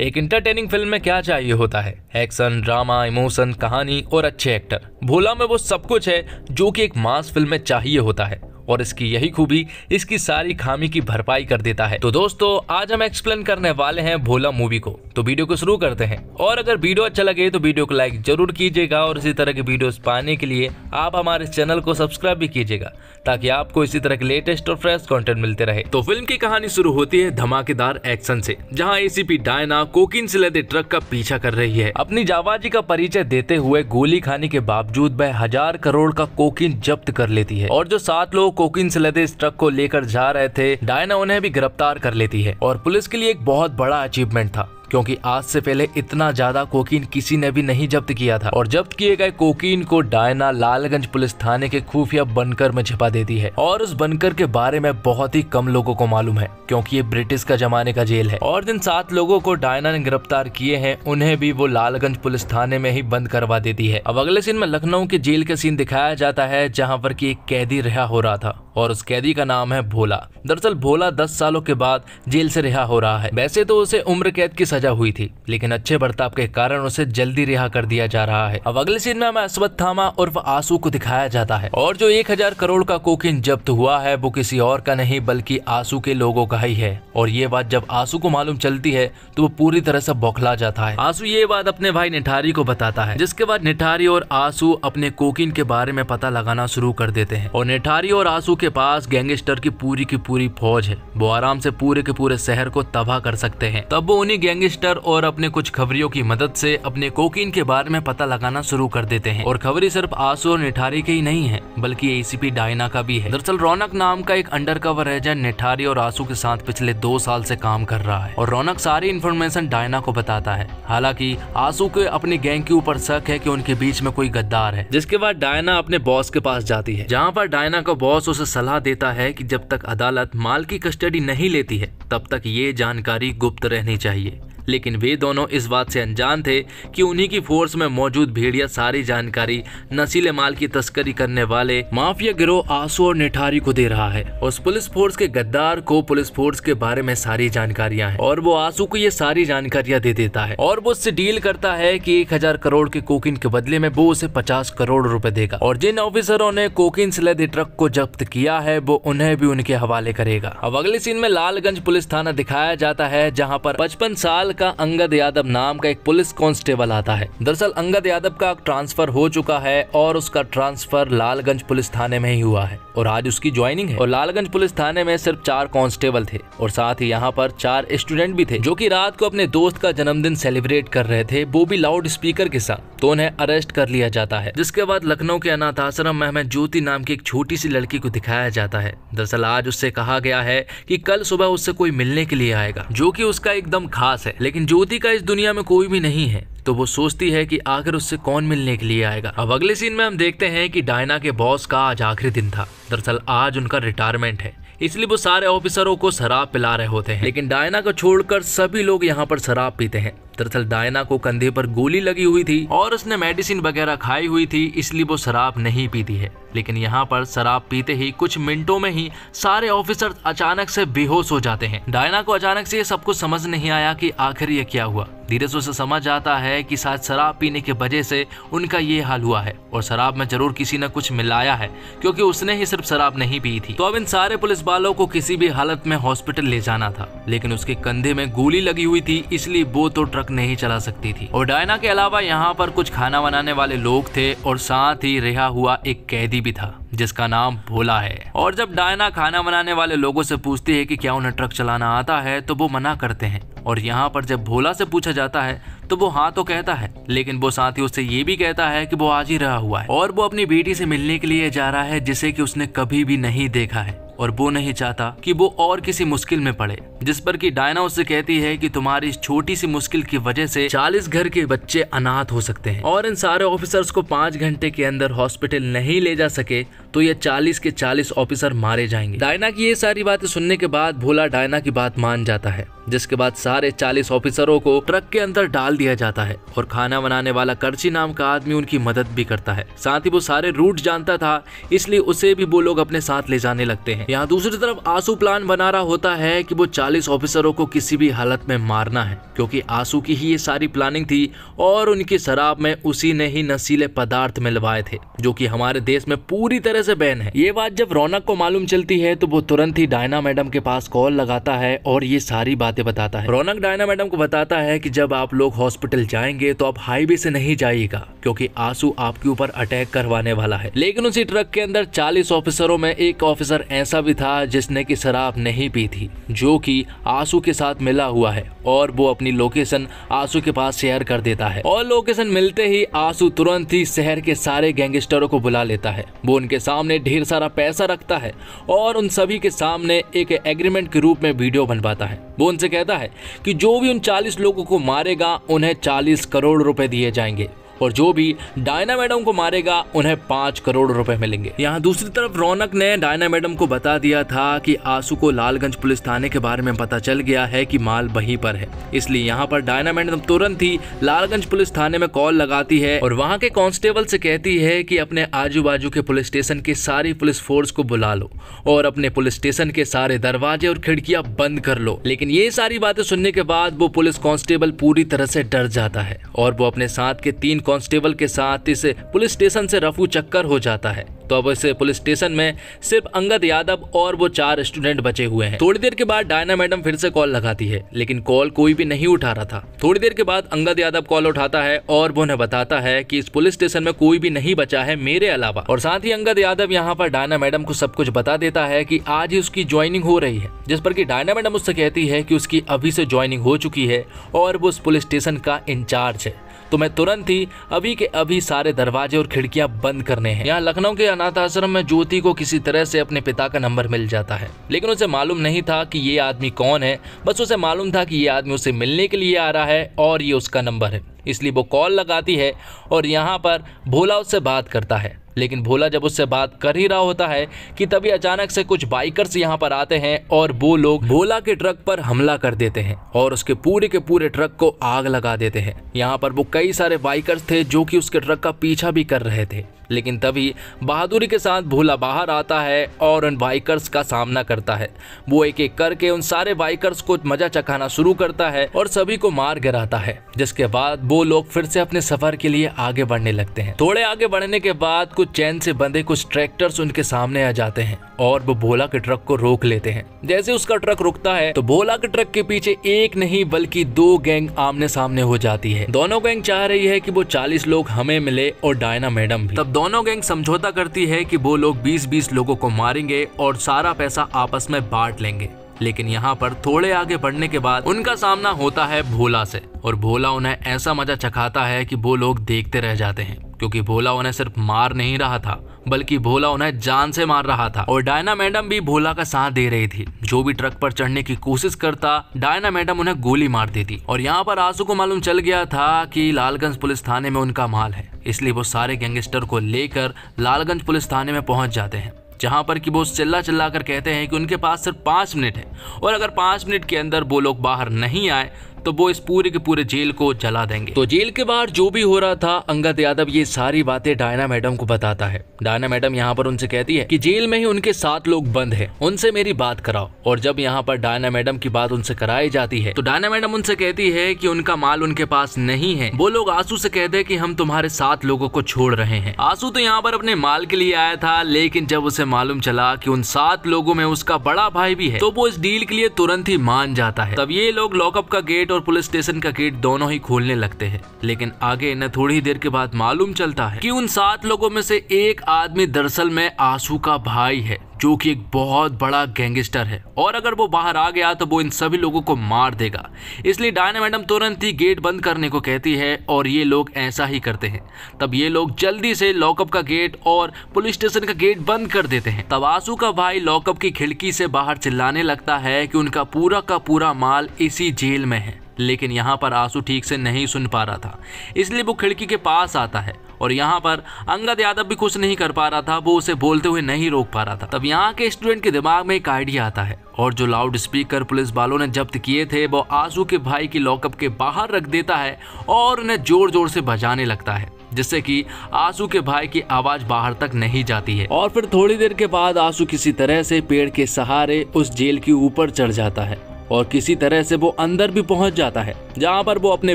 एक entertaining film में क्या चाहिए होता है एक्शन ड्रामा इमोशन कहानी और अच्छे एक्टर भोला में वो सब कुछ है जो कि एक मास फिल्म में चाहिए होता है और इसकी यही खूबी इसकी सारी खामी की भरपाई कर देता है तो दोस्तों आज हम एक्सप्लेन करने वाले हैं भोला मूवी को तो वीडियो को शुरू करते हैं और अगर वीडियो अच्छा लगे तो वीडियो को लाइक जरूर कीजिएगा और इसी तरह की वीडियोस पाने के लिए आप हमारे चैनल को सब्सक्राइब भी कीजिएगा ताकि आपको इसी तरह के लेटेस्ट और फ्रेश कंटेंट मिलते रहे तो फिल्म की कहानी शुरू होती है धमाकेदार एक्शन से जहाँ ए डायना कोकिन से लेते ट्रक का पीछा कर रही है अपनी जावाजी का परिचय देते हुए गोली खाने के बावजूद वह हजार करोड़ का कोकिन जब्त कर लेती है और जो सात लोग कोकिन से लदे इस ट्रक को लेकर जा रहे थे डायना उन्हें भी गिरफ्तार कर लेती है और पुलिस के लिए एक बहुत बड़ा अचीवमेंट था क्योंकि आज से पहले इतना ज्यादा कोकीन किसी ने भी नहीं जब्त किया था और जब्त किए गए कोकीन को डायना लालगंज पुलिस थाने के खुफिया बनकर में छिपा देती है और उस बनकर के बारे में बहुत ही कम लोगों को मालूम है क्योंकि ये ब्रिटिश का जमाने का जेल है और जिन सात लोगों को डायना ने गिरफ्तार किए हैं उन्हें भी वो लालगंज पुलिस थाने में ही बंद करवा देती है अब अगले सीन में लखनऊ के जेल का सीन दिखाया जाता है जहाँ पर की एक कैदी रिहा हो रहा था और उस कैदी का नाम है भोला दरअसल भोला दस सालों के बाद जेल से रिहा हो रहा है वैसे तो उसे उम्र कैद की सजा सजा हुई थी लेकिन अच्छे बर्ताव के कारण उसे जल्दी रिहा कर दिया जा रहा है अब अगले सीन में हमें थामा उर्फ आंसू को दिखाया जाता है और जो एक हजार करोड़ का कोकिन जब्त हुआ है वो किसी और का नहीं बल्कि आंसू के लोगों का ही है और ये बात जब आंसू को मालूम चलती है तो वो पूरी तरह से बौखला जाता है आंसू ये बात अपने भाई निठारी को बताता है जिसके बाद निठारी और आंसू अपने कोकिन के बारे में पता लगाना शुरू कर देते हैं और निठारी और आंसू के पास गैंगस्टर की पूरी की पूरी फौज है वो आराम से पूरे के पूरे शहर को तबाह कर सकते हैं तब वो उन्हीं गैंगस्टर सिस्टर और अपने कुछ खबरियों की मदद से अपने कोकीन के बारे में पता लगाना शुरू कर देते हैं और खबरी सिर्फ आंसू और निठारी के ही नहीं है बल्कि एसीपी डायना का भी है दरअसल रौनक नाम का एक अंडर कवर एजेंट निठारी और आंसू के साथ पिछले दो साल से काम कर रहा है और रौनक सारी इन्फॉर्मेशन डायना को बताता है हालांकि आंसू के अपने गैंग के ऊपर शक है की उनके बीच में कोई गद्दार है जिसके बाद डायना अपने बॉस के पास जाती है जहाँ पर डायना का बॉस उसे सलाह देता है की जब तक अदालत माल की कस्टडी नहीं लेती है तब तक ये जानकारी गुप्त रहनी चाहिए लेकिन वे दोनों इस बात से अनजान थे कि उन्हीं की फोर्स में मौजूद भेड़िया सारी जानकारी नशीले माल की तस्करी करने वाले माफिया गिरोह आंसू और निठारी को दे रहा है उस पुलिस फोर्स के गद्दार को पुलिस फोर्स के बारे में सारी जानकारियां हैं और वो आंसू को ये सारी जानकारियां दे देता है और वो उससे डील करता है की एक हजार करोड़ के कोकिन के बदले में वो उसे पचास करोड़ रूपए देगा और जिन ऑफिसरों ने कोकिन से लदे ट्रक को जब्त किया है वो उन्हें भी उनके हवाले करेगा अब अगले सीन में लालगंज पुलिस थाना दिखाया जाता है जहाँ पर पचपन साल का अंगद यादव नाम का एक पुलिस कांस्टेबल आता है दरअसल अंगद यादव का ट्रांसफर हो चुका है और उसका ट्रांसफर लालगंज पुलिस थाने में ही हुआ है और आज उसकी ज्वाइनिंग है और लालगंज पुलिस थाने में सिर्फ चार कांस्टेबल थे और साथ ही यहाँ पर चार स्टूडेंट भी थे जो की रात को अपने दोस्त का जन्मदिन सेलिब्रेट कर रहे थे वो भी लाउड स्पीकर के साथ तो उन्हें अरेस्ट कर लिया जाता है जिसके बाद लखनऊ के अनाथ आश्रम में ज्योति नाम की एक छोटी सी लड़की को दिखाया जाता है दरअसल आज उससे कहा गया है कि कल सुबह उससे कोई मिलने के लिए आएगा जो कि उसका एकदम खास है लेकिन ज्योति का इस दुनिया में कोई भी नहीं है तो वो सोचती है कि आखिर उससे कौन मिलने के लिए आएगा अब अगले सीन में हम देखते हैं कि डायना के बॉस का आज आखिरी दिन था दरअसल आज उनका रिटायरमेंट है इसलिए वो सारे ऑफिसरों को शराब पिला रहे होते हैं लेकिन डायना को छोड़कर सभी लोग यहाँ पर शराब पीते हैं दरअसल डायना को कंधे पर गोली लगी हुई थी और उसने मेडिसिन वगैरह खाई हुई थी इसलिए वो शराब नहीं पीती है लेकिन यहाँ पर शराब पीते ही कुछ मिनटों में ही सारे ऑफिसर अचानक से बेहोश हो जाते हैं डायना को अचानक से ये सब कुछ समझ नहीं आया कि आखिर ये क्या हुआ धीरे से उसे समझ आता है कि शायद शराब पीने की वजह से उनका ये हाल हुआ है और शराब में जरूर किसी ने कुछ मिलाया है क्योंकि उसने ही सिर्फ शराब नहीं पी थी तो अब इन सारे पुलिस वालों को किसी भी हालत में हॉस्पिटल ले जाना था लेकिन उसके कंधे में गोली लगी हुई थी इसलिए वो तो ट्रक ट्रक नहीं चला सकती थी और डायना के अलावा यहाँ पर कुछ खाना बनाने वाले लोग थे और साथ ही रिहा हुआ एक कैदी भी था जिसका नाम भोला है और जब डायना खाना बनाने वाले लोगों से पूछती है कि क्या उन्हें ट्रक चलाना आता है तो वो मना करते हैं और यहाँ पर जब भोला से पूछा जाता है तो वो हाँ तो कहता है लेकिन वो साथ ही उससे ये भी कहता है कि वो आज ही रहा हुआ है और वो अपनी बेटी से मिलने के लिए जा रहा है जिसे कि उसने कभी भी नहीं देखा है और वो नहीं चाहता कि वो और किसी मुश्किल में पड़े जिस पर कि डायना उससे कहती है कि तुम्हारी इस छोटी सी मुश्किल की वजह से 40 घर के बच्चे अनाथ हो सकते हैं और इन सारे ऑफिसर्स को पाँच घंटे के अंदर हॉस्पिटल नहीं ले जा सके तो ये चालीस के चालीस ऑफिसर मारे जाएंगे डायना की ये सारी बातें सुनने के बाद भोला डायना की बात मान जाता है जिसके बाद सारे चालीस ऑफिसरों को ट्रक के अंदर डाल दिया जाता है और खाना बनाने वाला करची नाम का आदमी उनकी मदद भी करता है साथ ही वो सारे रूट जानता था इसलिए उसे भी वो लोग अपने साथ ले जाने लगते हैं यहाँ दूसरी तरफ आंसू प्लान बना रहा होता है कि वो चालीस ऑफिसरों को किसी भी हालत में मारना है क्योंकि आंसू की ही ये सारी प्लानिंग थी और उनकी शराब में उसी ने ही नशीले पदार्थ मिलवाए थे जो की हमारे देश में पूरी तरह तरह से बैन है ये बात जब रौनक को मालूम चलती है तो वो तुरंत ही डायना मैडम के पास कॉल लगाता है और ये सारी बातें बताता है रौनक डायना मैडम को बताता है कि जब आप लोग हॉस्पिटल जाएंगे तो आप हाईवे से नहीं जाइएगा क्योंकि आंसू आपके ऊपर अटैक करवाने वाला है लेकिन उसी ट्रक के अंदर चालीस ऑफिसरों में एक ऑफिसर ऐसा भी था जिसने की शराब नहीं पी थी जो की आंसू के साथ मिला हुआ है और वो अपनी लोकेशन आंसू के पास शेयर कर देता है और लोकेशन मिलते ही आंसू तुरंत ही शहर के सारे गैंगस्टरों को बुला लेता है वो उनके साथ सामने ढेर सारा पैसा रखता है और उन सभी के सामने एक एग्रीमेंट के रूप में वीडियो बनवाता है वो उनसे कहता है कि जो भी उन चालीस लोगों को मारेगा उन्हें चालीस करोड़ रुपए दिए जाएंगे और जो भी डायना मैडम को मारेगा उन्हें पांच करोड़ रुपए मिलेंगे यहाँ दूसरी तरफ रौनक ने डायना मैडम को बता दिया था कि आंसू को लालगंज पुलिस थाने के बारे में पता चल गया है कि माल वहीं पर है इसलिए यहाँ पर डायना मैडम तुरंत ही लालगंज पुलिस थाने में कॉल लगाती है और वहाँ के कांस्टेबल से कहती है की अपने आजू बाजू के पुलिस स्टेशन की सारी पुलिस फोर्स को बुला लो और अपने पुलिस स्टेशन के सारे दरवाजे और खिड़कियां बंद कर लो लेकिन ये सारी बातें सुनने के बाद वो पुलिस कांस्टेबल पूरी तरह से डर जाता है और वो अपने साथ के तीन कांस्टेबल के साथ इस पुलिस स्टेशन से रफू चक्कर हो जाता है तो अब इस पुलिस स्टेशन में सिर्फ अंगद यादव और वो चार स्टूडेंट बचे हुए हैं थोड़ी देर के बाद डायना मैडम फिर से कॉल लगाती है लेकिन कॉल कोई भी नहीं उठा रहा था थोड़ी देर के बाद अंगद यादव कॉल उठाता है और वो उन्हें बताता है कि इस पुलिस स्टेशन में कोई भी नहीं बचा है मेरे अलावा और साथ ही अंगद यादव यहाँ पर डायना मैडम को सब कुछ बता देता है की आज ही उसकी ज्वाइनिंग हो रही है जिस पर की डायना मैडम उससे कहती है की उसकी अभी से ज्वाइनिंग हो चुकी है और वो उस पुलिस स्टेशन का इंचार्ज है तो मैं तुरंत ही अभी के अभी सारे दरवाजे और खिड़कियां बंद करने हैं यहाँ लखनऊ के अनाथ आश्रम में ज्योति को किसी तरह से अपने पिता का नंबर मिल जाता है लेकिन उसे मालूम नहीं था कि ये आदमी कौन है बस उसे मालूम था कि ये आदमी उसे मिलने के लिए आ रहा है और ये उसका नंबर है इसलिए वो कॉल लगाती है और यहाँ पर भोला उससे बात करता है लेकिन भोला जब उससे बात कर ही रहा होता है कि तभी अचानक से कुछ बाइकर्स यहाँ पर आते हैं और वो लोग भोला के ट्रक पर हमला कर देते हैं और उसके पूरे के पूरे ट्रक को आग लगा देते हैं यहाँ पर वो कई सारे बाइकर्स थे जो कि उसके ट्रक का पीछा भी कर रहे थे लेकिन तभी बहादुरी के साथ भूला बाहर आता है और उन बाइकर्स का सामना करता है वो एक एक करके उन सारे बाइकर्स को मजा चखाना शुरू करता है और सभी को मार गिराता है जिसके बाद वो लोग फिर से अपने सफर के लिए आगे बढ़ने लगते हैं थोड़े आगे बढ़ने के बाद कुछ चैन से बंधे कुछ ट्रैक्टर्स उनके सामने आ जाते हैं और वो भोला के ट्रक को रोक लेते हैं जैसे उसका ट्रक रुकता है तो भोला के ट्रक के पीछे एक नहीं बल्कि दो गैंग आमने सामने हो जाती है दोनों गैंग चाह रही है कि वो 40 लोग हमें मिले और डायना मैडम भी तब दो दोनों गैंग समझौता करती है कि वो लोग 20-20 लोगों को मारेंगे और सारा पैसा आपस में बांट लेंगे लेकिन यहाँ पर थोड़े आगे बढ़ने के बाद उनका सामना होता है भोला से और भोला उन्हें ऐसा मजा चखाता है कि वो लोग देखते रह जाते हैं क्योंकि भोला उन्हें सिर्फ मार नहीं रहा था बल्कि भोला उन्हें जान से मार रहा था और डायना मैडम भी भोला का साथ दे रही थी जो भी ट्रक पर चढ़ने की कोशिश करता डायना मैडम उन्हें गोली मार देती और यहाँ पर आंसू को मालूम चल गया था कि लालगंज पुलिस थाने में उनका माल है इसलिए वो सारे गैंगस्टर को लेकर लालगंज पुलिस थाने में पहुंच जाते हैं जहां पर कि वो चिल्ला चिल्ला कर कहते हैं कि उनके पास सिर्फ पाँच मिनट है और अगर पाँच मिनट के अंदर वो लोग बाहर नहीं आए तो वो इस पूरे के पूरे जेल को जला देंगे तो जेल के बाहर जो भी हो रहा था अंगद यादव ये सारी बातें डायना मैडम को बताता है डायना मैडम यहाँ पर उनसे कहती है कि जेल में ही उनके सात लोग बंद है उनसे मेरी बात कराओ और जब यहाँ पर डायना मैडम की बात उनसे कराई जाती है तो डायना मैडम उनसे कहती है की उनका माल उनके पास नहीं है वो लोग आंसू से कहते हैं की हम तुम्हारे सात लोगों को छोड़ रहे हैं आंसू तो यहाँ पर अपने माल के लिए आया था लेकिन जब उसे मालूम चला कि उन सात लोगों में उसका बड़ा भाई भी है तो वो इस डील के लिए तुरंत ही मान जाता है तब ये लोग लॉकअप का गेट और पुलिस स्टेशन का गेट दोनों ही खोलने लगते हैं लेकिन आगे न थोड़ी देर के बाद मालूम चलता है कि उन सात लोगों में से एक आदमी दरअसल में आंसू का भाई है जो कि एक बहुत बड़ा गैंगस्टर है और अगर वो बाहर आ गया तो वो इन सभी लोगों को मार देगा इसलिए डायना मैडम तुरंत ही गेट बंद करने को कहती है और ये लोग ऐसा ही करते हैं तब ये लोग जल्दी से लॉकअप का गेट और पुलिस स्टेशन का गेट बंद कर देते हैं तब आंसू का भाई लॉकअप की खिड़की से बाहर चिल्लाने लगता है कि उनका पूरा का पूरा माल इसी जेल में है लेकिन यहाँ पर आंसू ठीक से नहीं सुन पा रहा था इसलिए वो खिड़की के पास आता है और यहाँ पर अंगद यादव भी कुछ नहीं कर पा रहा था वो उसे बोलते हुए नहीं रोक पा रहा था तब यहाँ के स्टूडेंट के दिमाग में एक आइडिया आता है और जो लाउड स्पीकर पुलिस वालों ने जब्त किए थे वो आंसू के भाई की लॉकअप के बाहर रख देता है और उन्हें जोर जोर से बजाने लगता है जिससे कि आंसू के भाई की आवाज बाहर तक नहीं जाती है और फिर थोड़ी देर के बाद आंसू किसी तरह से पेड़ के सहारे उस जेल के ऊपर चढ़ जाता है और किसी तरह से वो अंदर भी पहुंच जाता है जहां पर वो अपने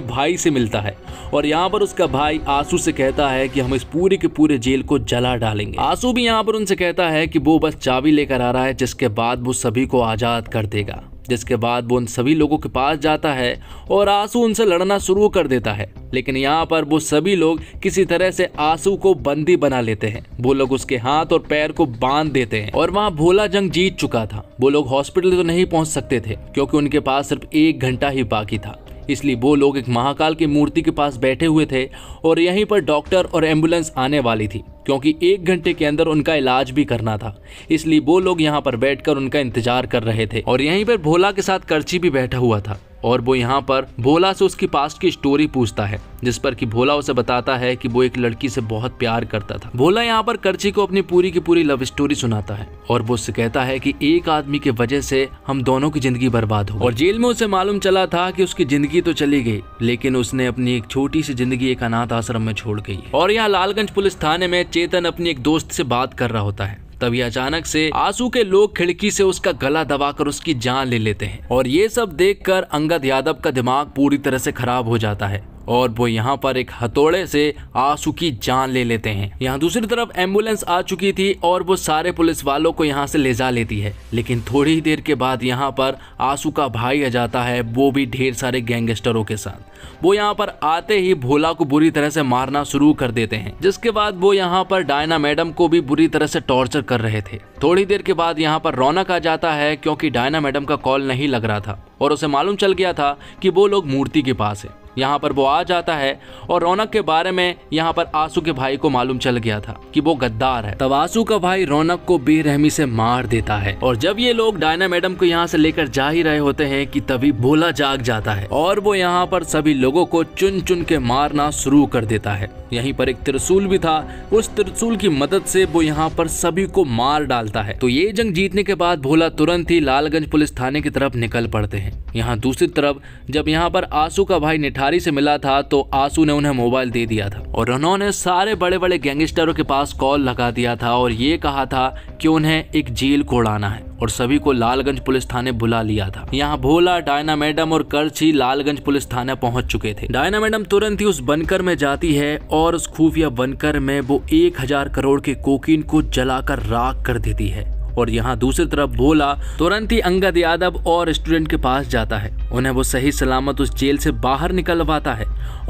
भाई से मिलता है और यहाँ पर उसका भाई आंसू से कहता है कि हम इस पूरे के पूरे जेल को जला डालेंगे आंसू भी यहाँ पर उनसे कहता है कि वो बस चाबी लेकर आ रहा है जिसके बाद वो सभी को आज़ाद कर देगा जिसके बाद वो उन सभी लोगों के पास जाता है और आंसू उनसे लड़ना शुरू कर देता है लेकिन यहाँ पर वो सभी लोग किसी तरह से आंसू को बंदी बना लेते हैं वो लोग उसके हाथ और पैर को बांध देते हैं और वहाँ भोला जंग जीत चुका था वो लोग हॉस्पिटल तो नहीं पहुँच सकते थे क्योंकि उनके पास सिर्फ एक घंटा ही बाकी था इसलिए वो लोग एक महाकाल की मूर्ति के पास बैठे हुए थे और यहीं पर डॉक्टर और एम्बुलेंस आने वाली थी क्योंकि एक घंटे के अंदर उनका इलाज भी करना था इसलिए वो लोग यहाँ पर बैठकर उनका इंतजार कर रहे थे और यहीं पर भोला के साथ करची भी बैठा हुआ था और वो यहाँ पर भोला से उसकी पास्ट की स्टोरी पूछता है जिस पर कि भोला उसे बताता है कि वो एक लड़की से बहुत प्यार करता था भोला यहाँ पर करची को अपनी पूरी की पूरी लव स्टोरी सुनाता है और वो उससे कहता है कि एक आदमी की वजह से हम दोनों की जिंदगी बर्बाद हो और जेल में उसे मालूम चला था कि उसकी जिंदगी तो चली गई लेकिन उसने अपनी एक छोटी सी जिंदगी एक अनाथ आश्रम में छोड़ गई और यहाँ लालगंज पुलिस थाने में चेतन अपनी एक दोस्त से बात कर रहा होता है तभी अचानक से आंसू के लोग खिड़की से उसका गला दबाकर उसकी जान ले लेते हैं और ये सब देखकर अंगद यादव का दिमाग पूरी तरह से खराब हो जाता है और वो यहाँ पर एक हथौड़े से आंसू की जान ले लेते हैं यहाँ दूसरी तरफ एम्बुलेंस आ चुकी थी और वो सारे पुलिस वालों को यहाँ से ले जा लेती है लेकिन थोड़ी ही देर के बाद यहाँ पर आंसू का भाई आ जाता है वो भी ढेर सारे गैंगस्टरों के साथ वो यहाँ पर आते ही भोला को बुरी तरह से मारना शुरू कर देते हैं जिसके बाद वो यहाँ पर डायना मैडम को भी बुरी तरह से टॉर्चर कर रहे थे थोड़ी देर के बाद यहाँ पर रौनक आ जाता है क्योंकि डायना मैडम का कॉल नहीं लग रहा था और उसे मालूम चल गया था कि वो लोग मूर्ति के पास है यहाँ पर वो आ जाता है और रौनक के बारे में यहाँ पर आंसू के भाई को मालूम चल गया था कि वो गद्दार है तब आंसू का भाई रौनक को बेरहमी से मार देता है और जब ये लोग डायना मैडम को यहाँ से लेकर जा ही रहे होते हैं कि तभी भोला जाग जाता है और वो यहाँ पर सभी लोगों को चुन चुन के मारना शुरू कर देता है यहीं पर एक त्रिशूल भी था उस त्रिशूल की मदद से वो यहाँ पर सभी को मार डालता है तो ये जंग जीतने के बाद भोला तुरंत ही लालगंज पुलिस थाने की तरफ निकल पड़ते हैं यहाँ दूसरी तरफ जब यहाँ पर आंसू का भाई निठा भिखारी से मिला था तो आंसू ने उन्हें मोबाइल दे दिया था और उन्होंने सारे बड़े बड़े गैंगस्टरों के पास कॉल लगा दिया था और ये कहा था कि उन्हें एक जेल को उड़ाना है और सभी को लालगंज पुलिस थाने बुला लिया था यहाँ भोला डायना मैडम और करछी लालगंज पुलिस थाने पहुंच चुके थे डायना मैडम तुरंत ही उस बनकर में जाती है और उस खुफिया बनकर में वो एक हजार करोड़ के कोकीन को जलाकर राख कर देती है और यहाँ दूसरी तरफ भोला तुरंत ही अंगद यादव और स्टूडेंट के पास जाता है उन्हें वो सही सलामत उस जेल से बाहर निकलवाता है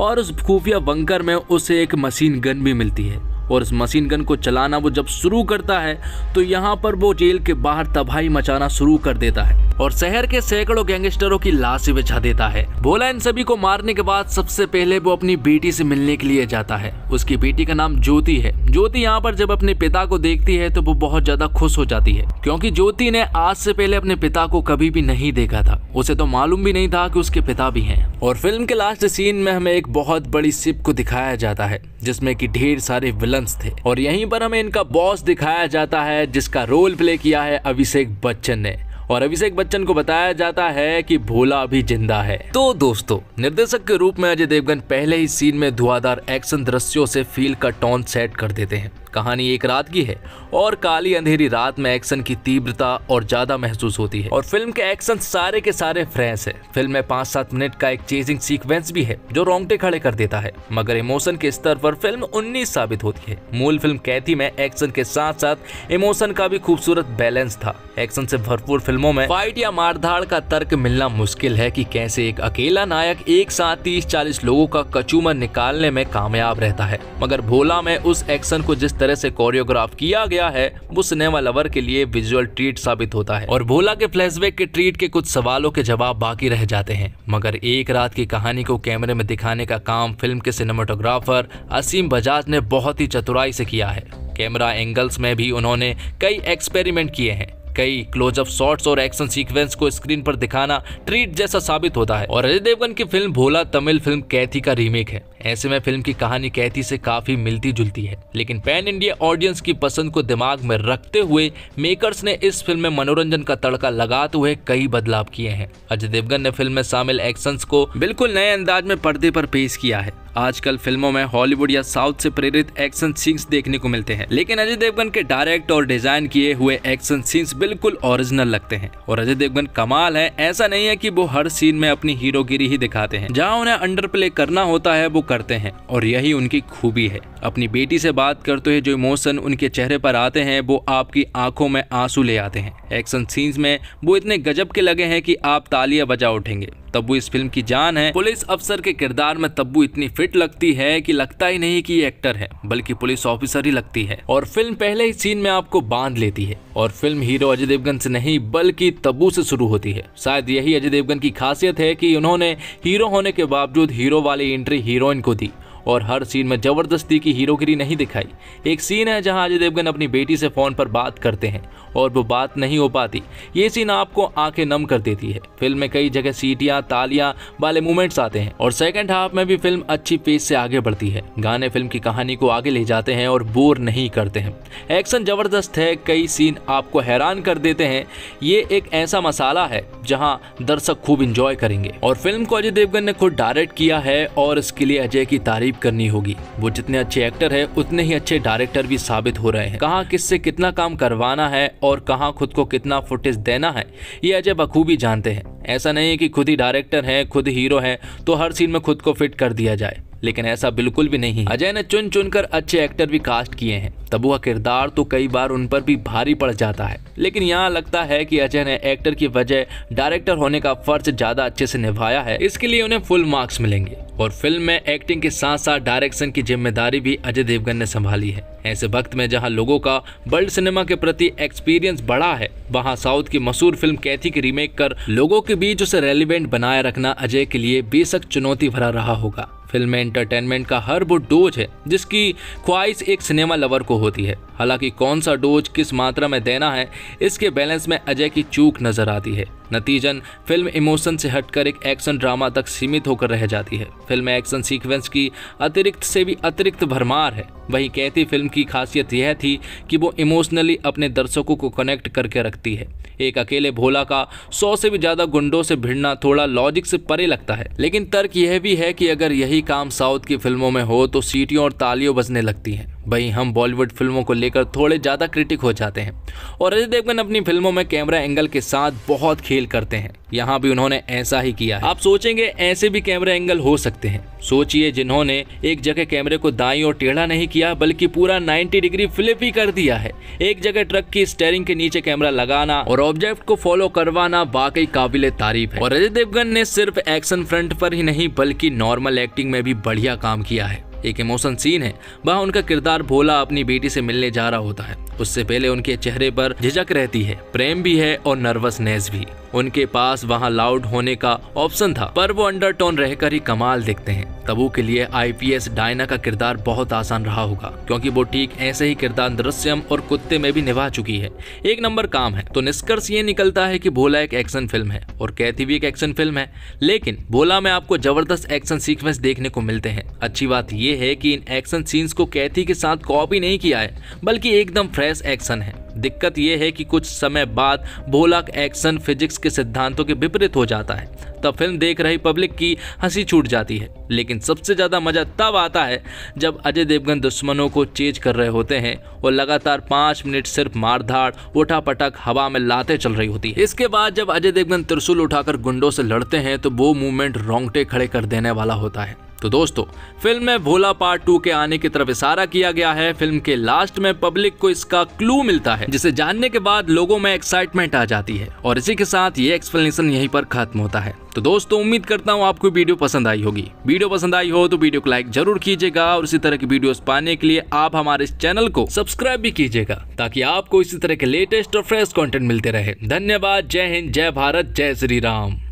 और उस खुफिया बंकर में उसे एक मशीन गन भी मिलती है और इस मशीन गन को चलाना वो जब शुरू करता है तो यहाँ पर वो जेल के बाहर तबाही मचाना शुरू कर देता है और शहर के सैकड़ों गैंगस्टरों की लाशें बिछा देता है भोला इन सभी को मारने के बाद सबसे पहले वो अपनी बेटी से मिलने के लिए जाता है उसकी बेटी का नाम ज्योति है ज्योति यहाँ पर जब अपने पिता को देखती है तो वो बहुत ज्यादा खुश हो जाती है क्योंकि ज्योति ने आज से पहले अपने पिता को कभी भी नहीं देखा था उसे तो मालूम भी नहीं था कि उसके पिता भी हैं और फिल्म के लास्ट सीन में हमें एक बहुत बड़ी सिप को दिखाया जाता है जिसमें कि ढेर सारे विलन्स थे और यहीं पर हमें इनका बॉस दिखाया जाता है जिसका रोल प्ले किया है अभिषेक बच्चन ने और अभिषेक बच्चन को बताया जाता है कि भोला भी जिंदा है तो दोस्तों निर्देशक के रूप में अजय देवगन पहले ही सीन में धुआंधार एक्शन दृश्यों से फील का टोन सेट कर देते हैं कहानी एक रात की है और काली अंधेरी रात में एक्शन की तीव्रता और ज्यादा महसूस होती है और फिल्म के एक्शन सारे के सारे फ्रेश है फिल्म में पांच सात मिनट का एक चेजिंग सीक्वेंस भी है जो रोंगटे खड़े कर देता है मगर इमोशन के स्तर पर फिल्म उन्नीस साबित होती है मूल फिल्म कैथी में एक्शन के साथ साथ इमोशन का भी खूबसूरत बैलेंस था एक्शन से भरपूर फिल्मों में फाइट या मारधाड़ का तर्क मिलना मुश्किल है कि कैसे एक अकेला नायक एक साथ तीस चालीस लोगों का कचूमर निकालने में कामयाब रहता है मगर भोला में उस एक्शन को जिस तरह तरह से कोरियोग्राफ किया गया है वो सिनेमा लवर के लिए विजुअल ट्रीट साबित होता है और भोला के फ्लैशबैक के ट्रीट के कुछ सवालों के जवाब बाकी रह जाते हैं मगर एक रात की कहानी को कैमरे में दिखाने का काम फिल्म के सिनेमाटोग्राफर असीम बजाज ने बहुत ही चतुराई से किया है कैमरा एंगल्स में भी उन्होंने कई एक्सपेरिमेंट किए हैं कई क्लोजअप शॉट्स और एक्शन सीक्वेंस को स्क्रीन पर दिखाना ट्रीट जैसा साबित होता है और अजय देवगन की फिल्म भोला तमिल फिल्म कैथी का रीमेक है ऐसे में फिल्म की कहानी कैथी से काफी मिलती जुलती है लेकिन पैन इंडिया ऑडियंस की पसंद को दिमाग में रखते हुए मेकर्स ने इस फिल्म में मनोरंजन का तड़का लगाते हुए कई बदलाव किए हैं अजय देवगन ने फिल्म में शामिल एक्शन को बिल्कुल नए अंदाज में पर्दे पर पेश किया है आजकल फिल्मों में हॉलीवुड या साउथ से प्रेरित एक्शन सीन्स देखने को मिलते हैं लेकिन अजय देवगन के डायरेक्ट और डिजाइन किए हुए एक्शन सीन्स बिल्कुल ओरिजिनल लगते हैं और अजय देवगन कमाल है ऐसा नहीं है की वो हर सीन में अपनी हीरोगिरी ही दिखाते हैं जहाँ उन्हें अंडर प्ले करना होता है वो करते हैं और यही उनकी खूबी है अपनी बेटी से बात करते हुए जो इमोशन उनके चेहरे पर आते हैं वो आपकी आंखों में आंसू ले आते हैं एक्शन सीन्स में वो इतने गजब के लगे हैं कि आप तालियां बजा उठेंगे तब्बू इस फिल्म की जान है पुलिस अफसर के किरदार में तब्बू इतनी फिट लगती है कि लगता ही नहीं कि ये एक्टर है बल्कि पुलिस ऑफिसर ही लगती है और फिल्म पहले ही सीन में आपको बांध लेती है और फिल्म हीरो अजय देवगन से नहीं बल्कि तब्बू से शुरू होती है शायद यही अजय देवगन की खासियत है कि उन्होंने हीरो होने के बावजूद हीरो वाली एंट्री हीरोइन को दी और हर सीन में जबरदस्ती की हीरोगिरी नहीं दिखाई एक सीन है जहां अजय देवगन अपनी बेटी से फोन पर बात करते हैं और वो बात नहीं हो पाती ये सीन आपको आंखें नम कर देती है फिल्म में कई जगह सीटियां तालियां वाले मूवमेंट्स आते हैं और सेकेंड हाफ में भी फिल्म अच्छी पेज से आगे बढ़ती है गाने फिल्म की कहानी को आगे ले जाते हैं और बोर नहीं करते हैं एक्शन जबरदस्त है कई सीन आपको हैरान कर देते हैं ये एक ऐसा मसाला है जहाँ दर्शक खूब इंजॉय करेंगे और फिल्म को अजय देवगन ने खुद डायरेक्ट किया है और इसके लिए अजय की तारीफ साबित करनी होगी वो जितने अच्छे एक्टर है उतने ही अच्छे डायरेक्टर भी साबित हो रहे हैं कहाँ किससे कितना काम करवाना है और कहाँ खुद को कितना फुटेज देना है ये अजय बखूबी जानते हैं ऐसा नहीं है कि खुद ही डायरेक्टर है खुद हीरो हैं तो हर सीन में खुद को फिट कर दिया जाए लेकिन ऐसा बिल्कुल भी नहीं अजय ने चुन चुन कर अच्छे एक्टर भी कास्ट किए हैं तब वह किरदार तो कई बार उन पर भी भारी पड़ जाता है लेकिन यहाँ लगता है कि अजय ने एक्टर की वजह डायरेक्टर होने का फर्ज ज्यादा अच्छे से निभाया है इसके लिए उन्हें फुल मार्क्स मिलेंगे और फिल्म में एक्टिंग के साथ साथ डायरेक्शन की जिम्मेदारी भी अजय देवगन ने संभाली है ऐसे वक्त में जहाँ लोगों का वर्ल्ड सिनेमा के प्रति एक्सपीरियंस बढ़ा है वहाँ साउथ की मशहूर फिल्म कैथी की रीमेक कर लोगों के बीच उसे रेलिवेंट बनाए रखना अजय के लिए बेशक चुनौती भरा रहा होगा फिल्म में एंटरटेनमेंट का हर वो डोज है जिसकी ख्वाहिश एक सिनेमा लवर को होती है हालांकि कौन सा डोज किस मात्रा में देना है इसके बैलेंस में अजय की चूक नजर आती है नतीजन फिल्म इमोशन से हटकर एक एक्शन ड्रामा तक सीमित होकर रह जाती है फिल्म में एक्शन सीक्वेंस की अतिरिक्त से भी अतिरिक्त भरमार है वहीं कहती फिल्म की खासियत यह थी कि वो इमोशनली अपने दर्शकों को कनेक्ट करके रखती है एक अकेले भोला का सौ से भी ज़्यादा गुंडों से भिड़ना थोड़ा लॉजिक से परे लगता है लेकिन तर्क यह भी है कि अगर यही काम साउथ की फिल्मों में हो तो सीटियों और तालियों बजने लगती हैं भाई हम बॉलीवुड फिल्मों को लेकर थोड़े ज़्यादा क्रिटिक हो जाते हैं और अजय देवगन अपनी फिल्मों में कैमरा एंगल के साथ बहुत खेल करते हैं यहाँ भी उन्होंने ऐसा ही किया है। आप सोचेंगे ऐसे भी कैमरा एंगल हो सकते हैं सोचिए जिन्होंने एक जगह कैमरे को दाई और टेढ़ा नहीं किया बल्कि पूरा 90 डिग्री फ्लिप ही कर दिया है एक जगह ट्रक की स्टेयरिंग के नीचे कैमरा लगाना और ऑब्जेक्ट को फॉलो करवाना वाकई काबिल तारीफ है और अजय देवगन ने सिर्फ एक्शन फ्रंट पर ही नहीं बल्कि नॉर्मल एक्टिंग में भी बढ़िया काम किया है एक इमोशन सीन है वहाँ उनका किरदार भोला अपनी बेटी से मिलने जा रहा होता है उससे पहले उनके चेहरे पर झिझक रहती है प्रेम भी है और नर्वसनेस भी उनके पास वहाँ लाउड होने का ऑप्शन था पर वो अंडरटोन रहकर ही कमाल देखते हैं तबू के लिए आईपीएस डायना का किरदार बहुत आसान रहा होगा क्योंकि वो ठीक ऐसे ही किरदार दृश्यम और कुत्ते में भी निभा चुकी है एक नंबर काम है तो निष्कर्ष ये निकलता है कि भोला एक एक्शन फिल्म है और कैथी भी एक एक्शन फिल्म है लेकिन भोला में आपको जबरदस्त एक्शन सीक्वेंस देखने को मिलते हैं अच्छी बात ये ये है कि इन एक्शन सीन्स को कैथी के साथ कॉपी नहीं किया है बल्कि एकदम फ्रेश एक्शन है दिक्कत यह है कि कुछ समय बाद भोलाक एक्शन फिजिक्स के सिद्धांतों के विपरीत हो जाता है तब फिल्म देख रही पब्लिक की हंसी छूट जाती है लेकिन सबसे ज़्यादा मज़ा तब आता है जब अजय देवगन दुश्मनों को चेज कर रहे होते हैं और लगातार पाँच मिनट सिर्फ मारधाड़ उठा पटक हवा में लाते चल रही होती है इसके बाद जब अजय देवगन त्रिशूल उठाकर गुंडों से लड़ते हैं तो वो मूवमेंट रोंगटे खड़े कर देने वाला होता है तो दोस्तों फिल्म में भोला पार्ट टू के आने की तरफ इशारा किया गया है फिल्म के लास्ट में पब्लिक को इसका क्लू मिलता है जिसे जानने के बाद लोगों में एक्साइटमेंट आ जाती है और इसी के साथ ये एक्सप्लेनेशन यहीं पर खत्म होता है तो दोस्तों उम्मीद करता हूँ आपको वीडियो पसंद आई होगी वीडियो पसंद आई हो तो वीडियो को लाइक जरूर कीजिएगा और इसी तरह की वीडियो पाने के लिए आप हमारे इस चैनल को सब्सक्राइब भी कीजिएगा ताकि आपको इसी तरह के लेटेस्ट और फ्रेश कॉन्टेंट मिलते रहे धन्यवाद जय हिंद जय भारत जय श्री राम